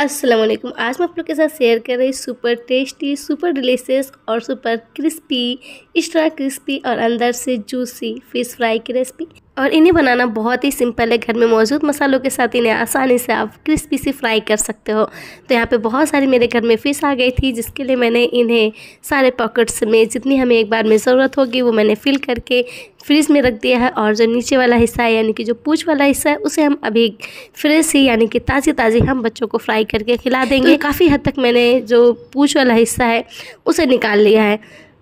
असलम आज मैं आप लोग के साथ शेयर कर रही सुपर टेस्टी सुपर डिलीशियस और सुपर क्रिस्पी एक्स्ट्रा क्रिस्पी और अंदर से जूसी फ़िश फ्राई की रेसिपी और इन्हें बनाना बहुत ही सिंपल है घर में मौजूद मसालों के साथ इन्हें आसानी से आप क्रिस्पी से फ्राई कर सकते हो तो यहाँ पे बहुत सारी मेरे घर में फ़िश आ गई थी जिसके लिए मैंने इन्हें सारे पॉकेट्स में जितनी हमें एक बार में ज़रूरत होगी वो मैंने फिल करके फ्रिज में रख दिया है और जो नीचे वाला हिस्सा है यानी कि जो पूछ वाला हिस्सा है उसे हम अभी फ्रेश ही यानी कि ताज़ी ताज़ी हम बच्चों को फ्राई करके खिला तो देंगे काफ़ी हद तक मैंने जो पूछ वाला हिस्सा है उसे निकाल लिया है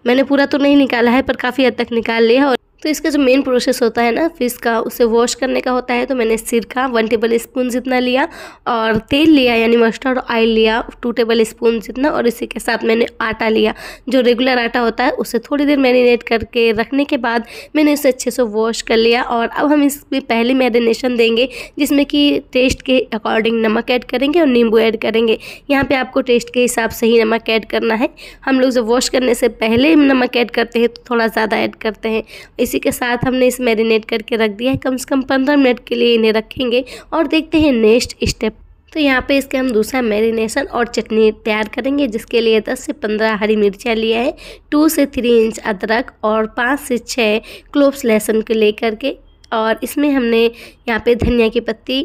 मैंने पूरा तो नहीं निकाला है पर काफ़ी हद तक निकाल लिया और तो इसका जो मेन प्रोसेस होता है ना फिश का उसे वॉश करने का होता है तो मैंने सिरका वन टेबल स्पून जितना लिया और तेल लिया यानी मस्टर्ड ऑयल लिया टू टेबल स्पून जितना और इसी के साथ मैंने आटा लिया जो रेगुलर आटा होता है उसे थोड़ी देर मैरिनेट करके रखने के बाद मैंने इसे अच्छे से वॉश कर लिया और अब हम इसमें पहली मैरिनेशन देंगे जिसमें कि टेस्ट के अकॉर्डिंग नमक ऐड करेंगे और नींबू ऐड करेंगे यहाँ पर आपको टेस्ट के हिसाब से ही नमक ऐड करना है हम लोग जब वॉश करने से पहले नमक ऐड करते हैं तो थोड़ा ज़्यादा ऐड करते हैं इस इसी के साथ हमने इस मैरिनेट करके रख दिया है कम से कम पंद्रह मिनट के लिए इन्हें रखेंगे और देखते हैं नेक्स्ट स्टेप तो यहाँ पे इसके हम दूसरा मैरिनेशन और चटनी तैयार करेंगे जिसके लिए 10 से 15 हरी मिर्चा लिया है 2 से 3 इंच अदरक और 5 से 6 क्लोव्स लहसुन को लेकर के और इसमें हमने यहाँ पे धनिया की पत्ती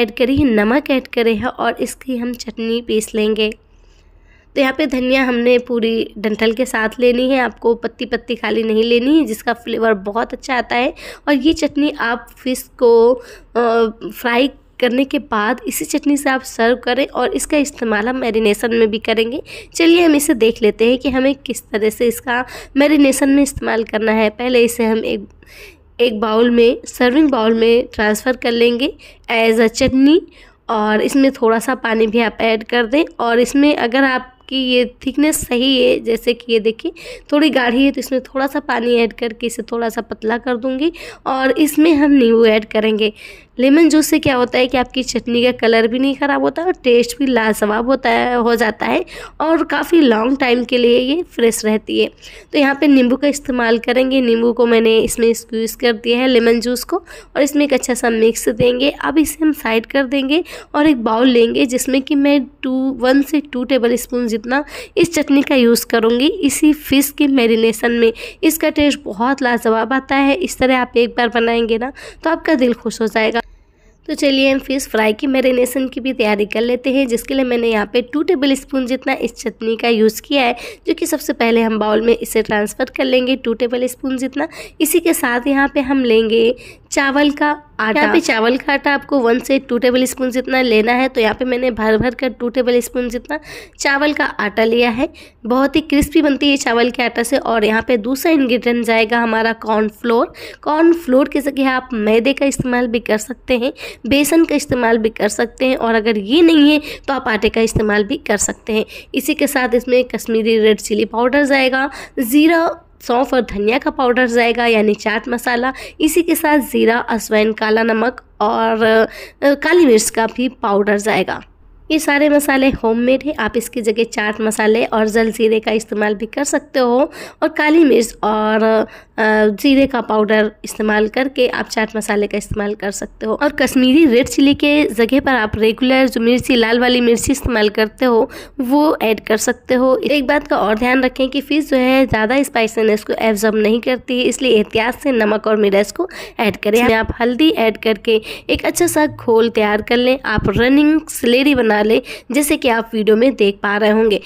ऐड करी है नमक ऐड करे हैं और इसकी हम चटनी पीस लेंगे तो यहाँ पे धनिया हमने पूरी डंठल के साथ लेनी है आपको पत्ती पत्ती खाली नहीं लेनी है जिसका फ्लेवर बहुत अच्छा आता है और ये चटनी आप फिश को फ्राई करने के बाद इसी चटनी से आप सर्व करें और इसका इस्तेमाल हम मैरिनेशन में भी करेंगे चलिए हम इसे देख लेते हैं कि हमें किस तरह से इसका मैरिनेशन में इस्तेमाल करना है पहले इसे हम एक एक बाउल में सर्विंग बाउल में ट्रांसफ़र कर लेंगे एज अ चटनी और इसमें थोड़ा सा पानी भी आप ऐड कर दें और इसमें अगर आप आपकी ये थिकनेस सही है जैसे कि ये देखिए थोड़ी गाढ़ी है तो इसमें थोड़ा सा पानी ऐड करके इसे थोड़ा सा पतला कर दूँगी और इसमें हम नींबू ऐड करेंगे लेमन जूस से क्या होता है कि आपकी चटनी का कलर भी नहीं ख़राब होता और टेस्ट भी लाजवाब होता है हो जाता है और काफ़ी लॉन्ग टाइम के लिए ये फ्रेश रहती है तो यहाँ पे नींबू का इस्तेमाल करेंगे नींबू को मैंने इसमें स्क्यूज़ कर दिया है लेमन जूस को और इसमें एक अच्छा सा मिक्स देंगे अब इसे हम साइड कर देंगे और एक बाउल लेंगे जिसमें कि मैं टू वन से टू टेबल स्पून जितना इस चटनी का यूज़ करूँगी इसी फ़िश के मेरीनेसन में इसका टेस्ट बहुत लाजवाब आता है इस तरह आप एक बार बनाएंगे ना तो आपका दिल खुश हो जाएगा तो चलिए हम फिश फ्राई की मैरिनेशन की भी तैयारी कर लेते हैं जिसके लिए मैंने यहाँ पे टू टेबल स्पून जितना इस चटनी का यूज़ किया है जो कि सबसे पहले हम बाउल में इसे ट्रांसफ़र कर लेंगे टू टेबल स्पून जितना इसी के साथ यहाँ पर हम लेंगे चावल का आटा यहाँ पे चावल का आटा आपको वन से टू टेबल स्पून जितना लेना है तो यहाँ पे मैंने भर भर कर टू टेबल स्पून जितना चावल का आटा लिया है बहुत ही क्रिस्पी बनती है चावल के आटा से और यहाँ पे दूसरा इंग्रेडिएंट जाएगा हमारा कॉर्नफ्लोर कॉर्नफ्लोर की जगह आप मैदे का इस्तेमाल भी कर सकते हैं बेसन का इस्तेमाल भी कर सकते हैं और अगर ये नहीं है तो आप आटे का इस्तेमाल भी कर सकते हैं इसी के साथ इसमें कश्मीरी रेड चिली पाउडर जाएगा ज़ीरा सौंफ और धनिया का पाउडर जाएगा यानी चाट मसाला इसी के साथ ज़ीरा अजवाइन काला नमक और काली मिर्च का भी पाउडर जाएगा ये सारे मसाले होममेड है आप इसकी जगह चाट मसाले और जल जीरे का इस्तेमाल भी कर सकते हो और काली मिर्च और जीरे का पाउडर इस्तेमाल करके आप चाट मसाले का इस्तेमाल कर सकते हो और कश्मीरी रेड चिली के जगह पर आप रेगुलर जो मिर्ची लाल वाली मिर्ची इस्तेमाल करते हो वो ऐड कर सकते हो एक बात का और ध्यान रखें कि फिश जो है ज़्यादा स्पाइसीनेस को एब्जॉर्ब नहीं करती है इसलिए एहतियात से नमक और मिर्च को ऐड करें आप हल्दी ऐड करके एक अच्छा सा घोल तैयार कर लें आप रनिंग स्लेरी बना वाले जैसे कि आप वीडियो में देख पा रहे होंगे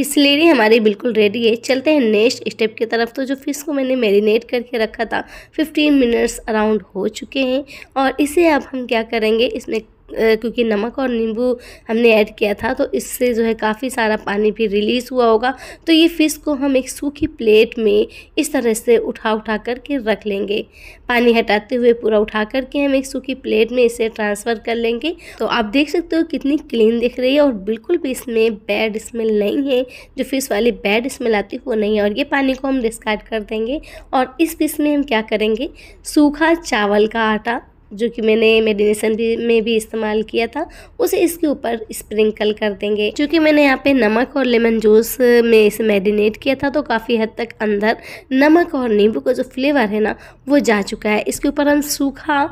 इसलिए हमारी बिल्कुल रेडी है चलते हैं नेक्स्ट स्टेप की तरफ तो जो फ़िश को मैंने मैरिनेट करके रखा था 15 मिनट्स अराउंड हो चुके हैं और इसे अब हम क्या करेंगे इसमें क्योंकि नमक और नींबू हमने ऐड किया था तो इससे जो है काफ़ी सारा पानी भी रिलीज़ हुआ होगा तो ये फ़िश को हम एक सूखी प्लेट में इस तरह से उठा उठा करके रख लेंगे पानी हटाते हुए पूरा उठा करके हम एक सूखी प्लेट में इसे ट्रांसफ़र कर लेंगे तो आप देख सकते हो कितनी क्लीन दिख रही है और बिल्कुल भी इसमें बैड स्मेल नहीं है जो फ़िश वाली बैड स्मेल आती है वो नहीं है और ये पानी को हम डिस्कार्ड कर देंगे और इस फिश में हम क्या करेंगे सूखा चावल का आटा जो कि मैंने मेडिनेशन भी में भी इस्तेमाल किया था उसे इसके ऊपर स्प्रिंकल कर देंगे क्योंकि मैंने यहाँ पे नमक और लेमन जूस में इसे मेडिनेट किया था तो काफ़ी हद तक अंदर नमक और नींबू का जो फ्लेवर है ना वो जा चुका है इसके ऊपर हम सूखा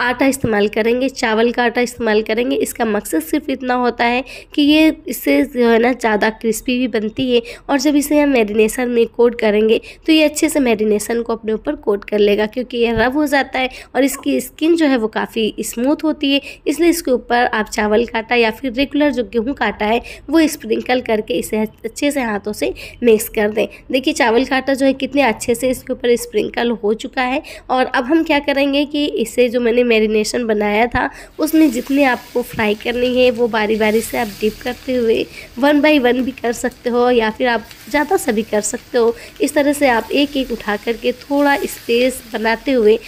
आटा इस्तेमाल करेंगे चावल का आटा इस्तेमाल करेंगे इसका मकसद सिर्फ इतना होता है कि ये इससे जो है ना ज़्यादा क्रिस्पी भी बनती है और जब इसे हम मैरिनेशन में कोट करेंगे तो ये अच्छे से मैरिनेशन को अपने ऊपर कोट कर लेगा क्योंकि ये रब हो जाता है और इसकी स्किन जो है वो काफ़ी स्मूथ होती है इसलिए इसके ऊपर आप चावल का आटा या फिर रेगुलर जो गेहूँ का आटा है वो स्प्रिंकल करके इसे अच्छे से हाथों से मिक्स कर दें देखिए चावल का आटा जो है कितने अच्छे से इसके ऊपर स्प्रिंकल हो चुका है और अब हम क्या करेंगे कि इसे जो मैंने मैरिनेशन बनाया था उसमें जितने आपको फ्राई करनी है वो बारी बारी से आप डिप करते हुए वन बाय वन भी कर सकते हो या फिर आप ज़्यादा से भी कर सकते हो इस तरह से आप एक एक उठा करके थोड़ा स्पेस बनाते हुए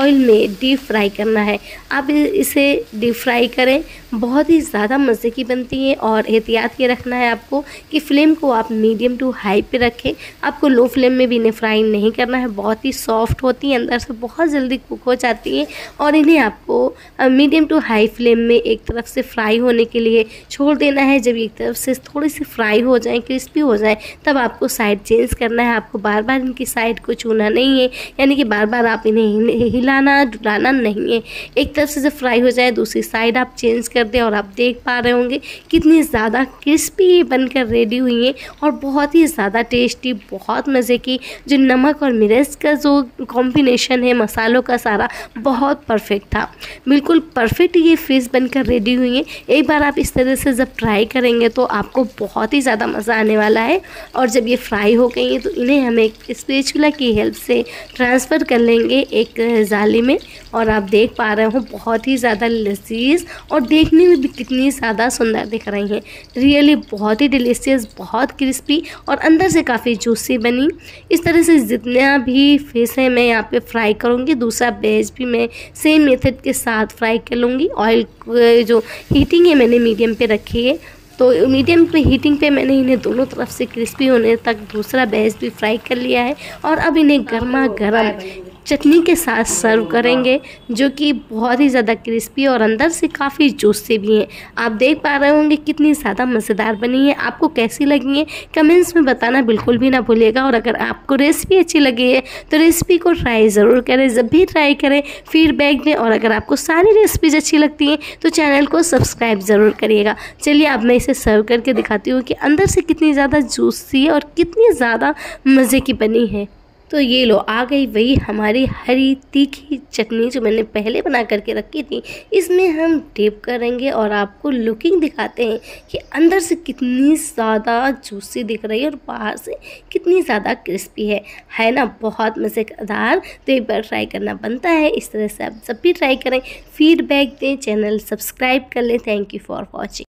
ऑयल में डीप फ्राई करना है आप इसे डीप फ्राई करें बहुत ही ज़्यादा मज़े की बनती है और एहतियात ये रखना है आपको कि फ्लेम को आप मीडियम टू हाई पे रखें आपको लो फ्लेम में भी इन्हें फ्राई नहीं करना है बहुत ही सॉफ्ट होती हैं अंदर से बहुत जल्दी कुक हो जाती है और इन्हें इन्हें आपको मीडियम टू हाई फ्लेम में एक तरफ से फ्राई होने के लिए छोड़ देना है जब एक तरफ से थोड़ी सी फ्राई हो जाए क्रिस्पी हो जाए तब आपको साइड चेंज करना है आपको बार बार इनकी साइड को छूना नहीं है यानी कि बार बार आप इन्हें हिलाना डुलाना नहीं है एक तरफ से जब फ्राई हो जाए दूसरी साइड आप चेंज कर दें और आप देख पा रहे होंगे कितनी ज़्यादा क्रिस्पी ये बनकर रेडी हुई हैं और बहुत ही ज़्यादा टेस्टी बहुत मज़े की जो नमक और मिर्च का जो कॉम्बिनेशन है मसालों का सारा बहुत परफेक्ट परफेक्ट था बिल्कुल परफेक्ट ये फिश बनकर रेडी हुई है एक बार आप इस तरह से जब ट्राई करेंगे तो आपको बहुत ही ज़्यादा मज़ा आने वाला है और जब ये फ्राई हो गई है तो इन्हें हम एक स्पेचुला की हेल्प से ट्रांसफ़र कर लेंगे एक जाली में और आप देख पा रहे हो बहुत ही ज़्यादा लजीज और देखने में भी कितनी ज़्यादा सुंदर दिख रही हैं रियली बहुत ही डिलीशियस बहुत क्रिस्पी और अंदर से काफ़ी जूसी बनी इस तरह से जितना भी फिश है मैं यहाँ पे फ्राई करूँगी दूसरा बेज भी मैं सेम मेथड के साथ फ्राई कर लूँगी ऑयल जो हीटिंग है मैंने मीडियम पे रखी है तो मीडियम पे हीटिंग पे मैंने इन्हें दोनों तरफ से क्रिस्पी होने तक दूसरा बैच भी फ्राई कर लिया है और अब इन्हें गर्मा गर्म चटनी के साथ सर्व करेंगे जो कि बहुत ही ज़्यादा क्रिस्पी और अंदर से काफ़ी जूसी भी हैं आप देख पा रहे होंगे कितनी ज़्यादा मज़ेदार बनी है आपको कैसी लगी है कमेंट्स में बताना बिल्कुल भी ना भूलिएगा और अगर आपको रेसिपी अच्छी लगी है तो रेसिपी को ट्राई ज़रूर करें जब भी ट्राई करें फीडबैक दें और अगर आपको सारी रेसिपीज़ अच्छी लगती हैं तो चैनल को सब्सक्राइब ज़रूर करिएगा चलिए अब मैं इसे सर्व करके दिखाती हूँ कि अंदर से कितनी ज़्यादा जूसी है और कितनी ज़्यादा मज़े की बनी है तो ये लो आ गई वही हमारी हरी तीखी चटनी जो मैंने पहले बना करके रखी थी इसमें हम डिप करेंगे और आपको लुकिंग दिखाते हैं कि अंदर से कितनी ज़्यादा जूसी दिख रही है और बाहर से कितनी ज़्यादा क्रिस्पी है है ना बहुत मज़ेदार तो एक बार ट्राई करना बनता है इस तरह से आप सब भी ट्राई करें फीडबैक दें चैनल सब्सक्राइब कर लें थैंक यू फॉर वॉचिंग